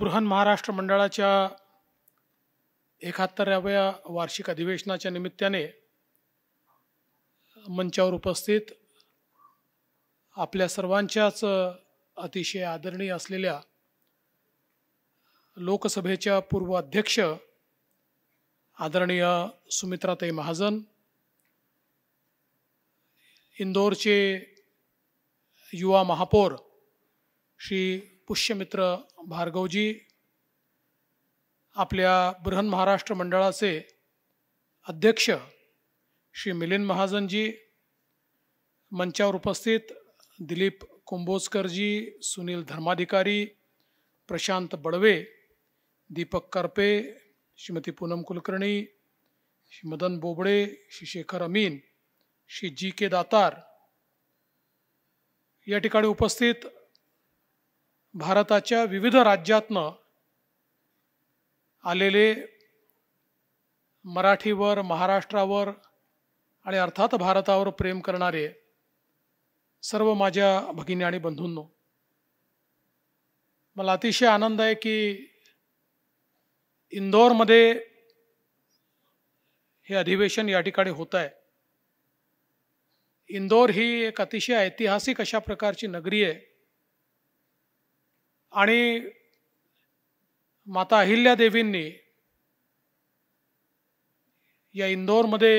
बृहन महाराष्ट्र मंडळाच्या एकाहत्तराव्या वार्षिक अधिवेशनाच्या निमित्ताने मंचावर उपस्थित आपल्या सर्वांच्याच अतिशय आदरणीय असलेल्या लोकसभेच्या पूर्व अध्यक्ष आदरणीय सुमित्राताई महाजन इंदोरचे युवा महापौर श्री पुष्यमित्र भार्गवजी आपल्या बृहन महाराष्ट्र मंडळाचे अध्यक्ष श्री मिलिंद महाजनजी मंचावर उपस्थित दिलीप कुंभोजकरजी सुनील धर्माधिकारी प्रशांत बडवे दीपक करपे श्रीमती पूनम कुलकर्णी श्री मदन बोबडे श्री शेखर अमीन श्री जी के दातार या ठिकाणी उपस्थित भारताच्या विविध राज्यातनं आलेले मराठीवर महाराष्ट्रावर आणि अर्थात भारतावर प्रेम करणारे सर्व माझ्या भगिनी आणि बंधूंनो मला अतिशय आनंद आहे की इंदोरमध्ये हे अधिवेशन या ठिकाणी होत आहे इंदोर ही एक अतिशय ऐतिहासिक अशा प्रकारची नगरी आहे आणि माता अहिल्या या इंदोरमध्ये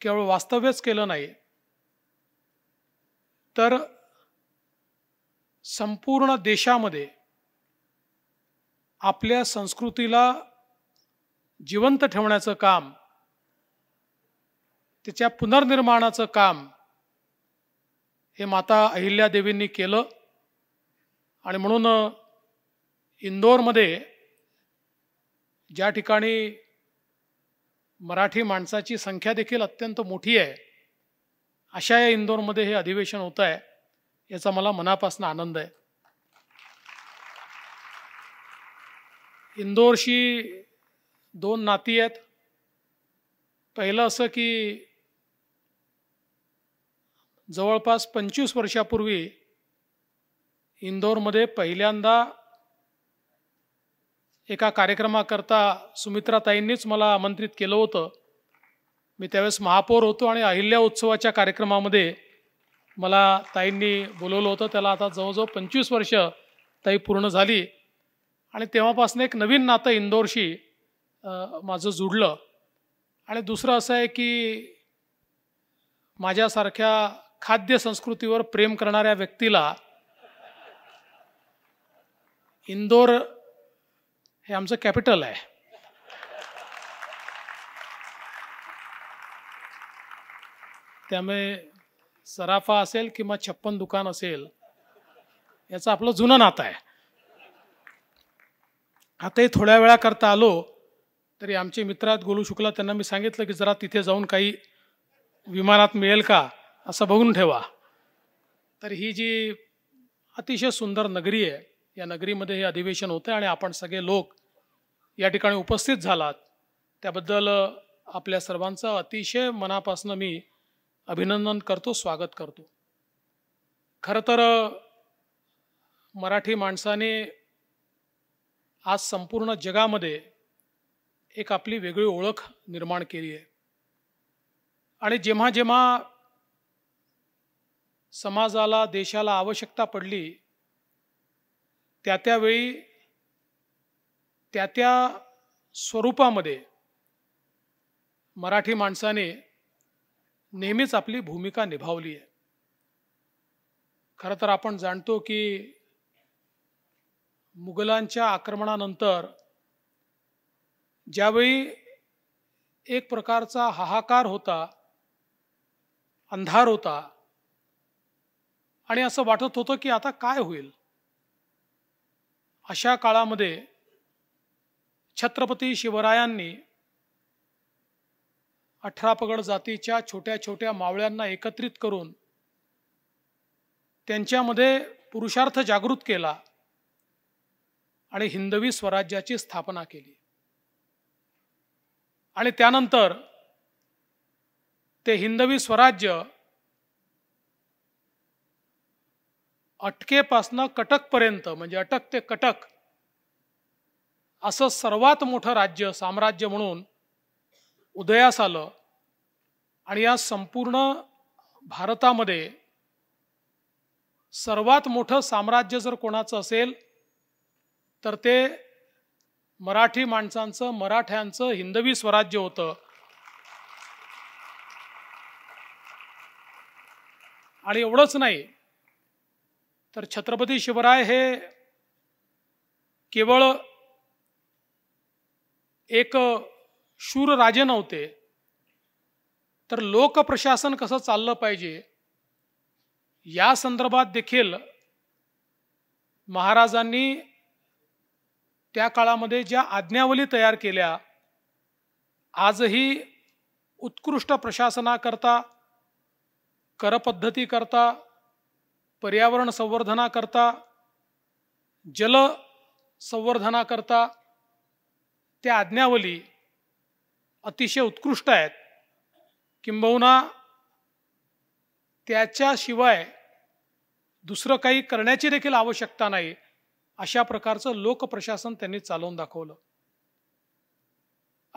केवळ वास्तव्यच केलं नाही तर संपूर्ण देशामध्ये आपल्या संस्कृतीला जिवंत ठेवण्याचं काम तिच्या पुनर्निर्माणाचं काम हे माता अहिल्यादेवींनी केलं आणि म्हणून इंदोरमध्ये ज्या ठिकाणी मराठी माणसाची संख्या देखील अत्यंत मोठी आहे अशा या इंदोरमध्ये हे अधिवेशन होत आहे याचा मला मनापासून आनंद आहे इंदोरशी दोन नाती आहेत पहिलं असं की जवळपास पंचवीस वर्षापूर्वी इंदोरमध्ये पहिल्यांदा एका कार्यक्रमाकरता सुमित्राताईंनीच मला आमंत्रित केलं होतं मी त्यावेळेस महापौर होतो आणि अहिल्या उत्सवाच्या कार्यक्रमामध्ये मला ताईंनी बोलवलं होतं त्याला आता जवळजवळ पंचवीस वर्ष ताई पूर्ण झाली आणि तेव्हापासून एक नवीन नातं इंदोरशी माझं जुडलं आणि दुसरं असं आहे की माझ्यासारख्या खाद्य संस्कृतीवर प्रेम करणाऱ्या व्यक्तीला इंदोर हे आमचं कॅपिटल आहे त्यामुळे सराफा असेल किंवा छप्पन दुकान असेल याचं आपलं जुनं नातं आहे आताही थोड्या वेळा करता आलो तरी आमचे मित्रात गोलू शुक्ला त्यांना मी सांगितलं की जरा तिथे जाऊन काही विमानात मिळेल का असं बघून ठेवा तर ही जी अतिशय सुंदर नगरी आहे या नगरीमध्ये हे अधिवेशन होतं आणि आपण सगळे लोक या ठिकाणी उपस्थित झालात त्याबद्दल आपल्या सर्वांचं अतिशय मनापासून मी अभिनंदन करतो स्वागत करतो खरं तर मराठी माणसाने आज संपूर्ण जगामध्ये एक आपली वेगळी ओळख निर्माण केली आहे आणि जेव्हा जेव्हा समाजाला देशाला आवश्यकता पडली त्या त्यावेळी त्या त्या स्वरूपामध्ये मराठी माणसाने नेहमीच आपली भूमिका निभावली आहे खरं तर आपण जाणतो की मुघलांच्या आक्रमणानंतर ज्यावेळी एक प्रकारचा हाहाकार होता अंधार होता आणि असं वाटत होतं की आता काय होईल अशा काळामध्ये छत्रपती शिवरायांनी अठरापगड जातीच्या छोट्या छोट्या मावळ्यांना एकत्रित करून त्यांच्यामध्ये पुरुषार्थ जागृत केला आणि हिंदवी स्वराज्याची स्थापना केली आणि त्यानंतर ते हिंदवी स्वराज्य अटकेपासनं कटकपर्यंत म्हणजे अटक ते कटक असं सर्वात मोठं राज्य साम्राज्य म्हणून उदयास आलं आणि या संपूर्ण भारतामध्ये सर्वात मोठं साम्राज्य जर कोणाचं असेल तर ते मराठी माणसांचं मराठ्यांचं हिंदवी स्वराज्य होतं आणि एवढंच नाही तर छत्रपती शिवराय हे केवळ एक शूर राजे नव्हते तर प्रशासन कसं चाललं पाहिजे या संदर्भात देखील महाराजांनी त्या काळामध्ये ज्या आज्ञावली तयार केल्या आजही उत्कृष्ट प्रशासनाकरता करता, पर्यावरण संवर्धनाकरता जल संवर्धनाकरता त्या आज्ञावली अतिशय उत्कृष्ट आहेत किंबहुना त्याच्याशिवाय दुसरं काही करण्याची देखील आवश्यकता नाही अशा प्रकारचं लोकप्रशासन त्यांनी चालवून दाखवलं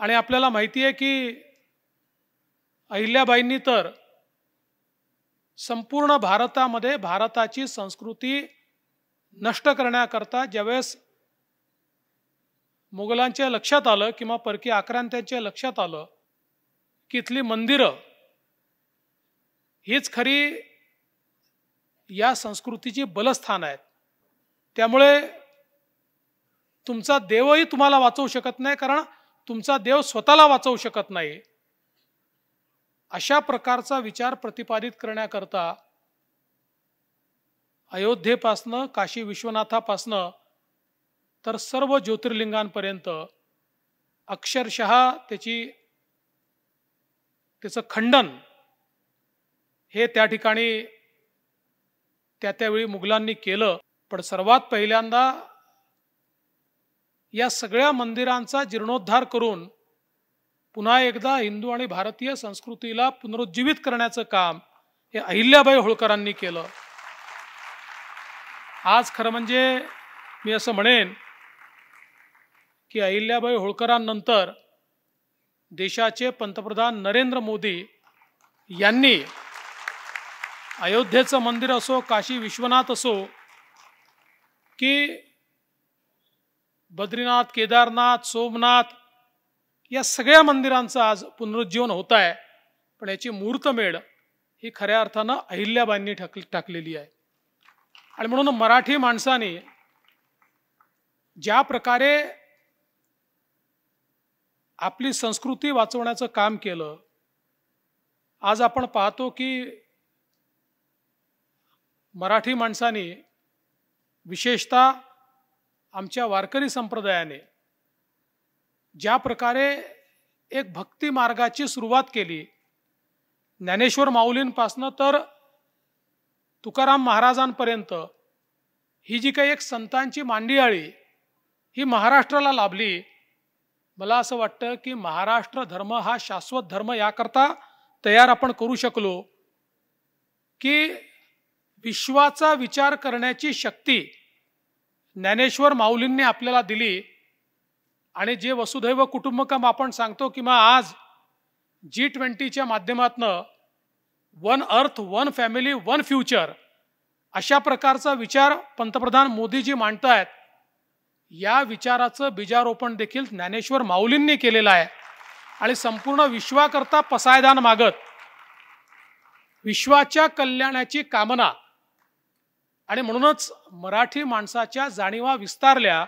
आणि आपल्याला माहिती आहे की अहिल्याबाईंनी तर संपूर्ण भारतामध्ये भारताची संस्कृती नष्ट करण्याकरता ज्यावेळेस मुघलांच्या लक्षात आलं किंवा परकीय आक्रांत्यांच्या लक्षात आलं की इथली मंदिरं हीच खरी या संस्कृतीची बलस्थान आहेत त्यामुळे तुमचा देवही तुम्हाला वाचवू शकत नाही कारण तुमचा देव स्वतःला वाचवू शकत नाही अशा प्रकारचा विचार प्रतिपादित करण्याकरता अयोध्येपासनं काशी विश्वनाथापासनं तर सर्व ज्योतिर्लिंगांपर्यंत अक्षरशः त्याची त्याचं खंडन हे त्या ठिकाणी त्या त्यावेळी मुघलांनी केलं पण सर्वात पहिल्यांदा या सगळ्या मंदिरांचा जीर्णोद्धार करून पुन्हा एकदा हिंदू आणि भारतीय संस्कृतीला पुनरुज्जीवित करण्याचं काम हे अहिल्याबाई होळकरांनी केलं आज खरं म्हणजे मी असं म्हणेन की अहिल्याबाई होळकरांनंतर देशाचे पंतप्रधान नरेंद्र मोदी यांनी अयोध्येचं मंदिर असो काशी विश्वनाथ असो की बद्रीनाथ केदारनाथ सोमनाथ या सगळ्या मंदिरांचं आज पुनरुज्जीवन होत आहे पण याची मूर्तमेढ ही खऱ्या अर्थानं अहिल्याबाईंनी ठक टाकलेली आहे आणि म्हणून मराठी माणसाने ज्या प्रकारे आपली संस्कृती वाचवण्याचं काम केलं आज आपण पाहतो की मराठी माणसाने विशेषतः आमच्या वारकरी संप्रदायाने ज्या प्रकारे एक भक्ती मार्गाची सुरुवात केली ज्ञानेश्वर माऊलींपासनं तर तुकाराम महाराजांपर्यंत ही जी काही एक संतांची मांडियाळी ही महाराष्ट्राला लाभली मला असं वाटतं की महाराष्ट्र धर्म हा शाश्वत धर्म याकरता तयार आपण करू शकलो की विश्वाचा विचार करण्याची शक्ती ज्ञानेश्वर माऊलींनी आपल्याला दिली आणि जे वसुधैव कुटुंबकम आपण सांगतो किंवा आज जी ट्वेंटीच्या माध्यमातनं one earth one family one future अशा प्रकारचा विचार पंतप्रधान मोदीजी मांडत आहेत या विचाराचं बीजारोपण देखील ज्ञानेश्वर माऊलींनी केलेलं आहे आणि संपूर्ण विश्वाकरता पसायदान मागत विश्वाच्या कल्याणाची कामना आणि म्हणूनच मराठी माणसाच्या जाणीवा विस्तारल्या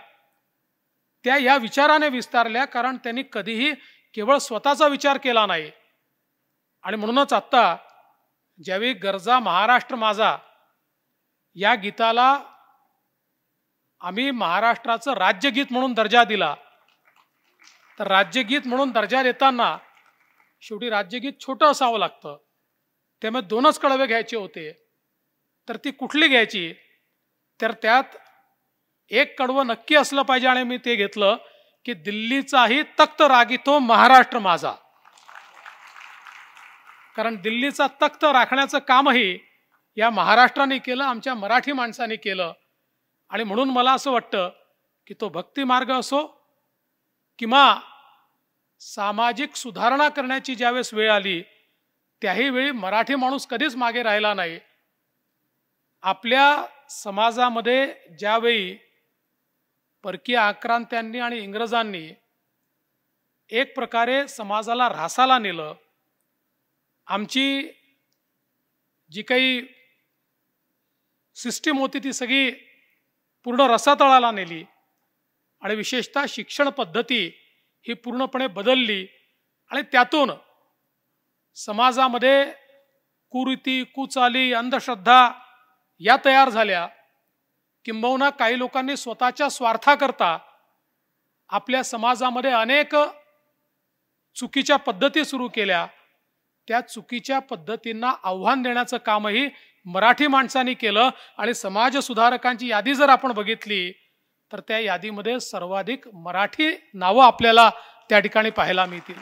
त्या या विचाराने विस्तारल्या कारण त्यांनी कधीही केवळ स्वतःचा विचार केला नाही आणि म्हणूनच आत्ता ज्यावेळी गरजा महाराष्ट्र माझा या गीताला आम्ही महाराष्ट्राचं राज्यगीत म्हणून दर्जा दिला तर राज्यगीत म्हणून दर्जा देताना शेवटी राज्यगीत छोटं असावं लागतं त्यामुळे दोनच कळवे घ्यायचे होते तर ती कुठली घ्यायची तर त्यात एक कडवं नक्की असलं पाहिजे आणि मी ते घेतलं की दिल्लीचाही तक्त रागितो महाराष्ट्र माझा कारण दिल्लीचा तक्त राखण्याचं कामही या महाराष्ट्राने केलं आमच्या मराठी माणसाने केलं आणि म्हणून मला असं वाटतं की तो भक्ती मार्ग असो किंवा सामाजिक सुधारणा करण्याची ज्यावेळेस वेळ आली त्याही वेळी मराठी माणूस कधीच मागे राहिला नाही आपल्या समाजामध्ये ज्यावेळी परकीय आक्रांत्यांनी आणि इंग्रजांनी एक प्रकारे समाजाला रासाला नेलं आमची जी काही सिस्टीम होती ती सगळी पूर्ण रसातळाला नेली आणि विशेषतः शिक्षण पद्धती ही पूर्णपणे बदलली आणि त्यातून समाजामध्ये कुरीती कुचाली अंधश्रद्धा या तयार झाल्या किंबहुना काही लोकांनी स्वतःच्या स्वार्थाकरता आपल्या समाजामध्ये अनेक चुकीच्या पद्धती सुरू केल्या त्या चुकीच्या पद्धतींना आव्हान देण्याचं कामही मराठी माणसांनी केलं आणि समाज सुधारकांची यादी जर आपण बघितली तर त्या यादीमध्ये सर्वाधिक मराठी नावं आपल्याला त्या ठिकाणी पाहायला मिळतील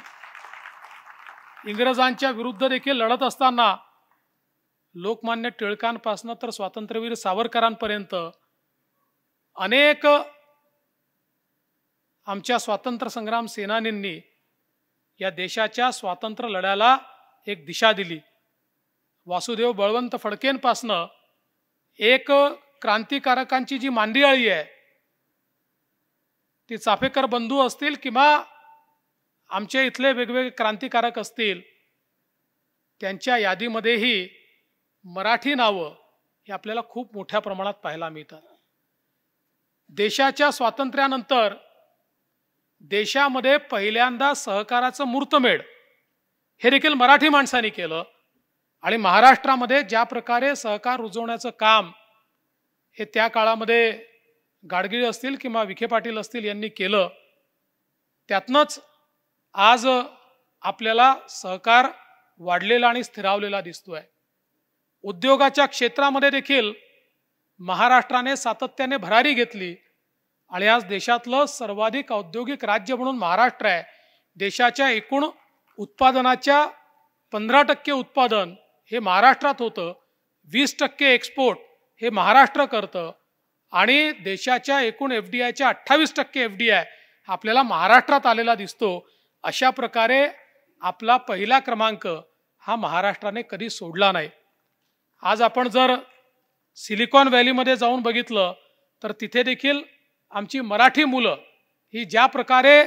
इंग्रजांच्या विरुद्ध देखील लढत असताना लोकमान्य टिळकांपासून तर स्वातंत्र्यवीर सावरकरांपर्यंत अनेक आमच्या स्वातंत्र्य संग्राम सेनानींनी या देशाच्या स्वातंत्र्य लढ्याला एक दिशा दिली वासुदेव बळवंत फडकेंपासनं एक क्रांतिकारकांची जी मांडियाळी आहे ती चाफेकर बंधू असतील किंवा आमच्या इथले वेगवेगळे क्रांतिकारक असतील त्यांच्या यादीमध्येही मराठी नावं हे आपल्याला खूप मोठ्या प्रमाणात पाहायला मिळतात देशाच्या स्वातंत्र्यानंतर देशामध्ये पहिल्यांदा सहकाराचं मूर्तमेढ हे देखील मराठी माणसांनी केलं आणि महाराष्ट्रामध्ये ज्या प्रकारे सहकार रुजवण्याचं काम हे त्या काळामध्ये गाडगीळ असतील किंवा विखे पाटील असतील यांनी केलं त्यातनंच आज आपल्याला सहकार वाढलेला आणि स्थिरावलेला दिसतोय उद्योगाच्या क्षेत्रामध्ये देखील महाराष्ट्राने सातत्याने भरारी घेतली आणि आज देशातलं सर्वाधिक औद्योगिक राज्य म्हणून महाराष्ट्र आहे देशाच्या एकूण उत्पादनाच्या पंधरा टक्के उत्पादन हे महाराष्ट्रात होतं वीस टक्के एक्सपोर्ट हे महाराष्ट्र करतं आणि देशाच्या एकूण एफ डी आयच्या अठ्ठावीस टक्के एफ डी आय आपल्याला महाराष्ट्रात आलेला दिसतो अशा प्रकारे आपला पहिला क्रमांक हा महाराष्ट्राने कधी सोडला नाही आज आपण जर सिलिकॉन व्हॅलीमध्ये जाऊन बघितलं तर तिथे देखील आमची मराठी मुलं ही ज्या प्रकारे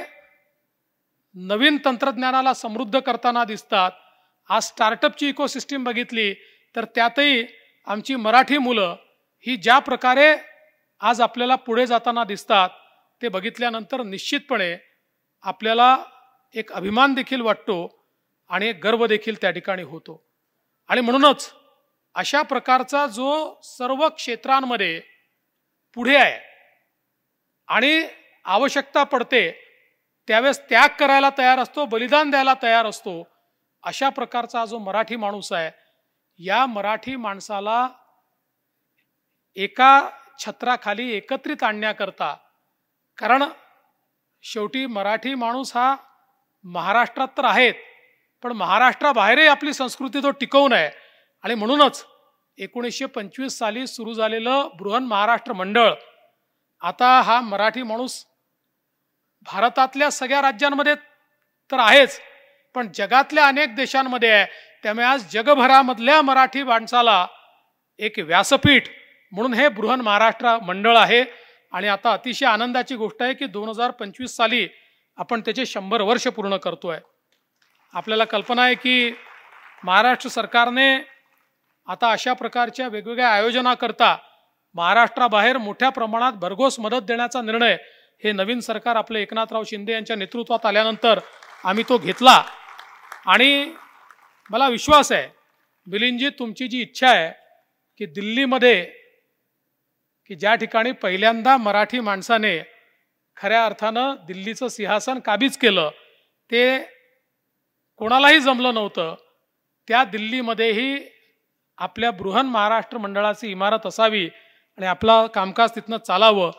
नवीन तंत्रज्ञानाला समृद्ध करताना दिसतात आज स्टार्टअपची इकोसिस्टीम बघितली तर त्यातही आमची मराठी मुलं ही ज्या प्रकारे आज आपल्याला पुढे जाताना दिसतात ते बघितल्यानंतर निश्चितपणे आपल्याला एक अभिमान देखील वाटतो आणि एक गर्व देखील त्या ठिकाणी होतो आणि म्हणूनच अशा प्रकारचा जो सर्व क्षेत्रांमध्ये पुढे आहे आणि आवश्यकता पडते त्यावेळेस त्याग करायला तयार असतो बलिदान द्यायला तयार असतो अशा प्रकारचा जो मराठी माणूस आहे या मराठी माणसाला एका छत्राखाली एकत्रित आणण्याकरता कारण शेवटी मराठी माणूस हा महाराष्ट्रात तर आहेत पण महाराष्ट्राबाहेरही आपली संस्कृती तो टिकवून आहे आणि म्हणूनच एकोणीसशे पंचवीस साली सुरू झालेलं बृहन महाराष्ट्र मंडळ आता हा मराठी माणूस भारतातल्या सगळ्या राज्यांमध्ये तर आहेच पण जगातल्या अनेक देशांमध्ये आहे त्यामुळे आज जगभरामधल्या मराठी माणसाला एक व्यासपीठ म्हणून हे बृहन महाराष्ट्र मंडळ आहे आणि आता अतिशय आनंदाची गोष्ट आहे की दोन हजार पंचवीस साली आपण त्याचे शंभर वर्ष पूर्ण करतो आहे आपल्याला कल्पना आहे की महाराष्ट्र सरकारने आता अशा प्रकारच्या वेगवेगळ्या आयोजना करता महाराष्ट्राबाहेर मोठ्या प्रमाणात भरघोस मदत देण्याचा निर्णय हे नवीन सरकार आपले एकनाथराव शिंदे यांच्या नेतृत्वात आल्यानंतर आम्ही तो घेतला आणि मला विश्वास आहे मिलिंदजी तुमची जी इच्छा आहे की दिल्लीमध्ये की ज्या ठिकाणी पहिल्यांदा मराठी माणसाने खऱ्या अर्थानं दिल्लीचं सिंहासन काबीज केलं ते कोणालाही जमलं नव्हतं त्या दिल्लीमध्येही आपल्या बृहन महाराष्ट्र मंडळाची इमारत असावी आणि आपला कामकाज तिथनं चालावं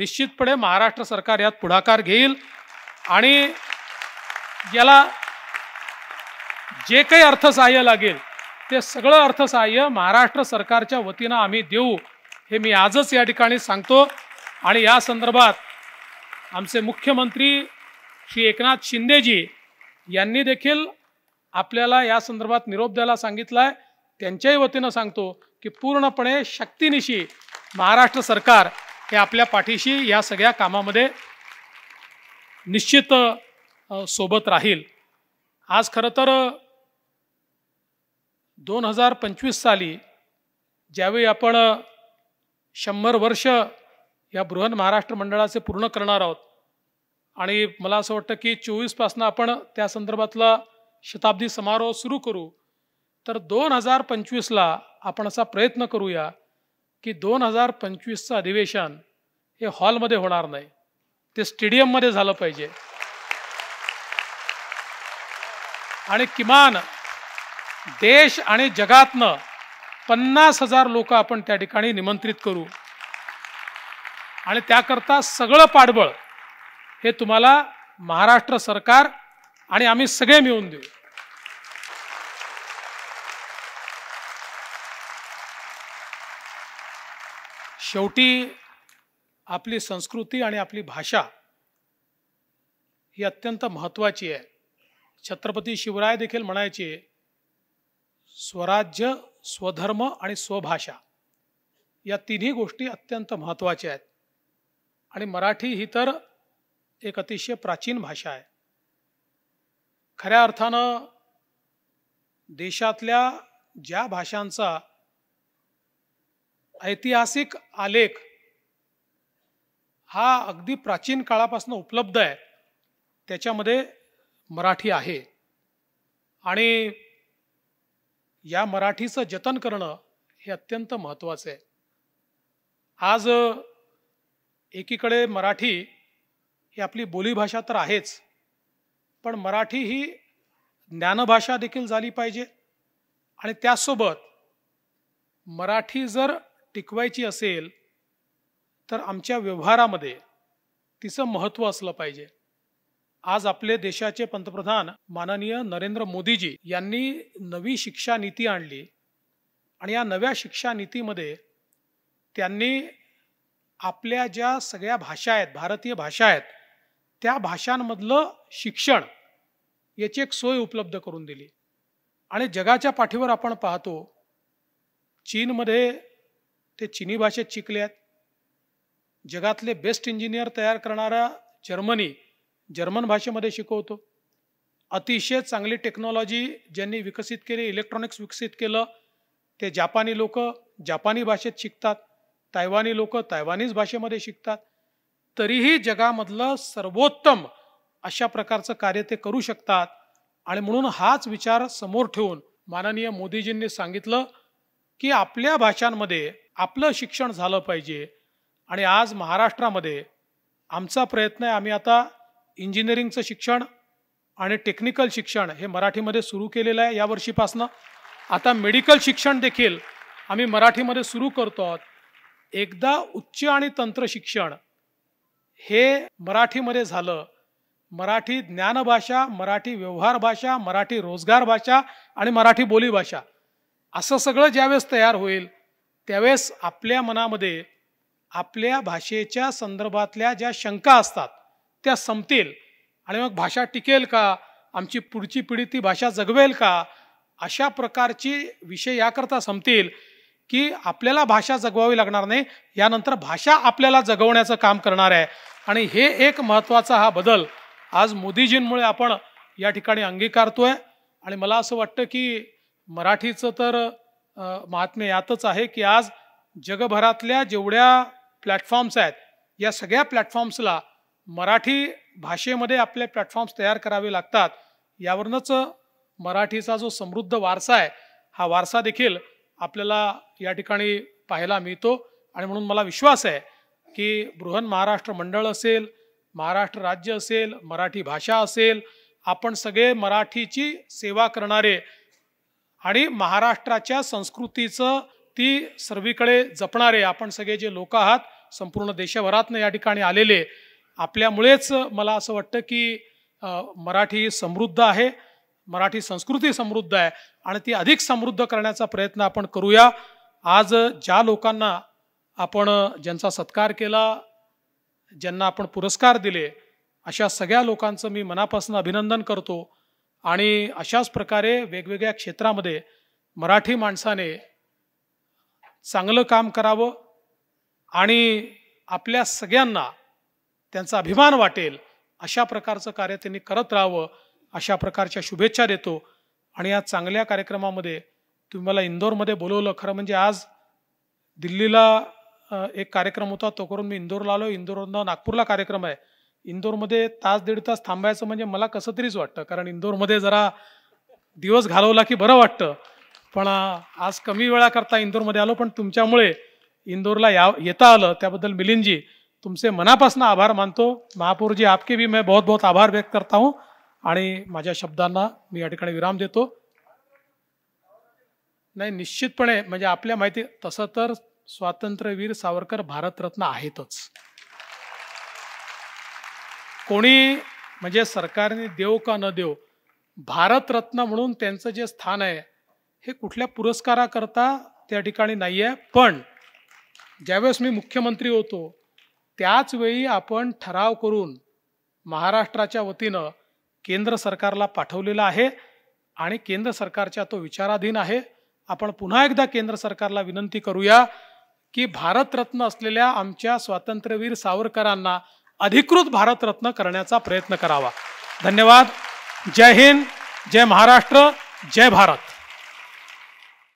निश्चितपणे महाराष्ट्र सरकार यात पुढाकार घेईल आणि याला जे काही अर्थसहाय्य लागेल ते सगळं अर्थसहाय्य महाराष्ट्र सरकारच्या वतीनं आम्ही देऊ हे मी आजच या ठिकाणी सांगतो आणि या संदर्भात आमचे मुख्यमंत्री श्री एकनाथ शिंदेजी यांनी देखील आपल्याला या संदर्भात निरोप द्यायला सांगितला आहे त्यांच्याही वतीनं सांगतो की पूर्णपणे शक्तीनिशी महाराष्ट्र सरकार हे आपल्या पाठीशी या सगळ्या कामामध्ये निश्चित सोबत राहील आज खरं तर दोन हजार पंचवीस साली ज्यावेळी आपण शंभर वर्ष या बृहन महाराष्ट्र मंडळाचे पूर्ण करणार आहोत आणि मला असं वाटतं की चोवीसपासनं आपण त्या संदर्भातला शताब्दी समारोह सुरू करू तर दोन हजार पंचवीसला आपण असा प्रयत्न करूया की दोन हजार पंचवीसचं अधिवेशन हे हॉलमध्ये होणार नाही ते स्टेडियममध्ये झालं पाहिजे आणि किमान देश आणि जगातनं पन्नास हजार लोक आपण त्या ठिकाणी निमंत्रित करू आणि त्याकरता सगळं पाठबळ हे तुम्हाला महाराष्ट्र सरकार आणि आम्ही सगळे मिळून देऊ शेवटी आपली संस्कृती आणि आपली भाषा ही अत्यंत महत्त्वाची आहे छत्रपती शिवराय देखील म्हणायचे स्वराज्य स्वधर्म आणि स्वभाषा या तिन्ही गोष्टी अत्यंत महत्त्वाच्या आहेत आणि मराठी ही तर एक अतिशय प्राचीन भाषा आहे खऱ्या अर्थानं देशातल्या ज्या भाषांचा ऐतिहासिक आलेख हा अगदी प्राचीन काळापासून उपलब्ध आहे त्याच्यामध्ये मराठी आहे आणि या मराठीचं जतन करणं हे अत्यंत महत्त्वाचं आहे आज एकीकडे मराठी ही आपली बोलीभाषा तर आहेच पण मराठी ही ज्ञानभाषा देखील झाली पाहिजे आणि त्याचसोबत मराठी जर टिकवायची असेल तर आमच्या व्यवहारामध्ये तिचं महत्त्व असलं पाहिजे आज आपले देशाचे पंतप्रधान माननीय नरेंद्र मोदीजी यांनी नवी शिक्षा नीती आणली आणि या नव्या शिक्षा नीतीमध्ये त्यांनी आपल्या ज्या सगळ्या भाषा आहेत भारतीय भाषा आहेत त्या भाषांमधलं शिक्षण याची एक सोय उपलब्ध करून दिली आणि जगाच्या पाठीवर आपण पाहतो चीनमध्ये ते चिनी भाषेत शिकले आहेत जगातले बेस्ट इंजिनियर तयार करणारा जर्मनी जर्मन भाषेमध्ये शिकवतो अतिशय चांगली टेक्नॉलॉजी ज्यांनी विकसित केली इलेक्ट्रॉनिक्स विकसित केलं ते जापानी लोक जापानी भाषेत शिकतात तायवानी लोक तायवानीज भाषेमध्ये शिकतात तरीही जगामधलं सर्वोत्तम अशा प्रकारचं कार्य ते करू शकतात आणि म्हणून हाच विचार समोर ठेवून माननीय मोदीजींनी सांगितलं की आपल्या भाषांमध्ये आपलं शिक्षण झालं पाहिजे आणि आज महाराष्ट्रामध्ये आमचा प्रयत्न आहे आम्ही आता इंजिनिअरिंगचं शिक्षण आणि टेक्निकल शिक्षण हे मराठीमध्ये सुरू केलेलं आहे यावर्षीपासनं आता मेडिकल शिक्षण देखील आम्ही मराठीमध्ये सुरू करतो आहोत एकदा उच्च आणि तंत्र शिक्षण हे मराठीमध्ये झालं मराठी ज्ञानभाषा मराठी व्यवहार भाषा मराठी रोजगार भाषा आणि मराठी बोलीभाषा असं सगळं ज्यावेळेस तयार होईल त्यावेळेस आपल्या मनामध्ये आपल्या भाषेच्या संदर्भातल्या ज्या शंका असतात त्या संपतील आणि मग भाषा टिकेल का आमची पुढची पिढी ती भाषा जगवेल का अशा प्रकारची विषय याकरता संपतील की आपल्याला भाषा जगवावी लागणार नाही यानंतर भाषा आपल्याला जगवण्याचं काम करणार आहे आणि हे एक महत्त्वाचा हा बदल आज मोदीजींमुळे आपण या ठिकाणी अंगीकारतोय आणि मला असं वाटतं की मराठीचं तर महात्म्य यातच आहे की आज जगभरातल्या जेवढ्या प्लॅटफॉर्म्स आहेत या सगळ्या प्लॅटफॉर्म्सला मराठी भाषेमध्ये आपले प्लॅटफॉर्म्स तयार करावे लागतात यावरूनच मराठीचा जो समृद्ध वारसा आहे हा वारसा देखील आपल्याला या ठिकाणी पाहायला मिळतो आणि म्हणून मला विश्वास आहे की बृहन महाराष्ट्र मंडळ असेल महाराष्ट्र राज्य असेल मराठी भाषा असेल आपण सगळे मराठीची सेवा करणारे आणि महाराष्ट्राच्या संस्कृतीचं ती सर्वीकडे जपणारे आपण सगळे जे लोक आहात संपूर्ण देशभरातनं या ठिकाणी आलेले आपल्यामुळेच मला असं वाटतं की मराठी समृद्ध आहे मराठी संस्कृती समृद्ध आहे आणि ती अधिक समृद्ध करण्याचा प्रयत्न आपण करूया आज ज्या लोकांना आपण ज्यांचा सत्कार केला ज्यांना आपण पुरस्कार दिले अशा सगळ्या लोकांचं मी मनापासून अभिनंदन करतो आणि अशाच प्रकारे वेगवेगळ्या क्षेत्रामध्ये मराठी माणसाने चांगलं काम करावं आणि आपल्या सगळ्यांना त्यांचा अभिमान वाटेल अशा प्रकारचं कार्य त्यांनी करत राहावं अशा प्रकारच्या शुभेच्छा देतो आणि या चांगल्या कार्यक्रमामध्ये तुम्ही मला इंदोरमध्ये बोलवलं खरं म्हणजे आज दिल्लीला एक कार्यक्रम होता तो करून मी इंदोरला आलो इंदोरला नागपूरला कार्यक्रम आहे इंदोरमध्ये तास दीड तास थांबायचं म्हणजे मला कसं तरीच वाटतं कारण इंदोरमध्ये जरा दिवस घालवला की बरं वाटतं पण आज कमी वेळा करता इंदोरमध्ये आलो पण तुमच्यामुळे इंदोरला या येता आलं त्याबद्दल मिलिंदजी तुमचे मनापासून आभार मानतो महापौरजी आपके बी मैं बहुत बहुत आभार व्यक्त करता हूँ आणि माझ्या शब्दांना मी या ठिकाणी विराम देतो नाही निश्चितपणे म्हणजे आपल्या माहिती तसं तर स्वातंत्र्यवीर सावरकर भारतरत्न आहेतच कोणी म्हणजे सरकारने देव का न देव भारतरत्न म्हणून त्यांचं जे स्थान आहे हे कुठल्या पुरस्काराकरता त्या ठिकाणी नाही आहे पण ज्यावेळेस मी मुख्यमंत्री होतो त्याचवेळी आपण ठराव करून महाराष्ट्राच्या वतीनं केंद्र सरकारला पाठवलेला आहे आणि केंद्र सरकारच्या तो विचाराधीन आहे आपण पुन्हा एकदा केंद्र सरकारला विनंती करूया की भारतरत्न असलेल्या आमच्या स्वातंत्र्यवीर सावरकरांना अधिकृत भारतरत्न करण्याचा प्रयत्न करावा धन्यवाद जय हिंद जय महाराष्ट्र जय भारत